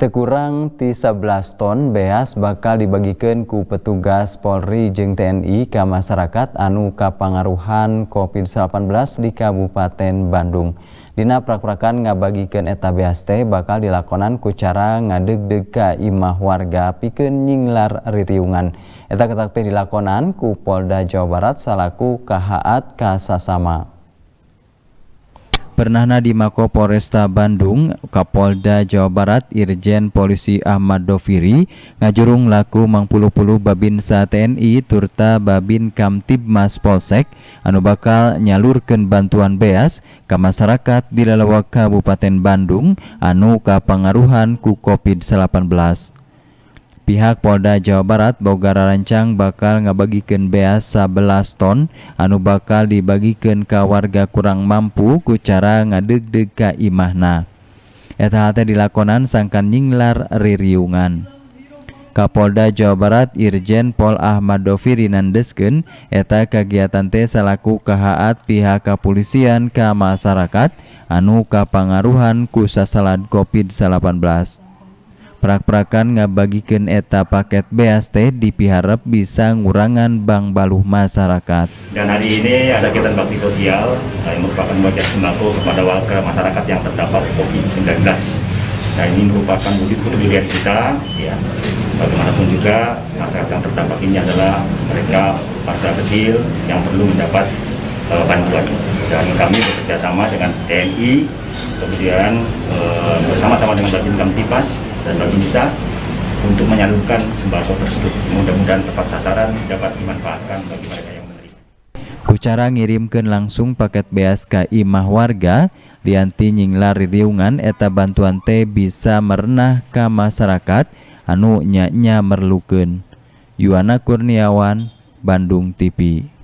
Tekurang ti 11 ton beas bakal dibagikan ku petugas Polri Jeng TNI ke masyarakat anu kapangaruhan COVID-19 di Kabupaten Bandung. Dina prak-prakan ngabagikan eta beas teh bakal dilakonan ku cara ngadeg-deg ka imah warga pikeun nyinglar ririungan. Eta ketak teh dilakonan ku Polda Jawa Barat salaku kahaat kasasama. Pernahna di Mako Polresta Bandung, Kapolda Jawa Barat, Irjen Polisi Ahmad Doviri, ngajurung laku mangpulu-pulu Babinsa TNI turta Babin Mas Polsek, anu bakal nyalurkan bantuan beas ke masyarakat di lalawak Kabupaten Bandung, anu kapangaruhan ku COVID-19. pihak Polda Jawa Barat Bogara rancang bakal ngebagikan beas 11 ton anu bakal dibagikan ka warga kurang mampu kucara ngadegdeg ka Imahna EHT dilakonan sangkan yinglarreryungan Kapolda Jawa Barat Irjen Pol Ahmadhovi Rinandezken eta kegiatan tes laku kahaat pihak kepolisian ka masyarakat anu kapanggaruhan ku sasatCOvidD-18. prak-prakan ngabagikan eta paket BST dipiharap bisa ngurangan bank baluh masyarakat. Dan hari ini ada kita bakti sosial yang merupakan wajah sembako kepada warga masyarakat yang terdampak COVID-19. Nah ini merupakan wujud kepedulian kita ya. Bagaimanapun juga masyarakat yang terdampak ini adalah mereka warga kecil yang perlu mendapat uh, bantuan. Dan kami bekerja sama dengan TNI, kemudian uh, bersama-sama dengan Babin Kamtipas, dan bagi bisa untuk menyalurkan sembako tersebut. Mudah-mudahan tepat sasaran dapat dimanfaatkan bagi mereka yang menerima. Kucara ngirimkan langsung paket BSK imah warga, Rianti nyinglar riungan eta bantuan teh bisa merenah ke masyarakat anu nyanya merlukan. Yuana Kurniawan, Bandung TV.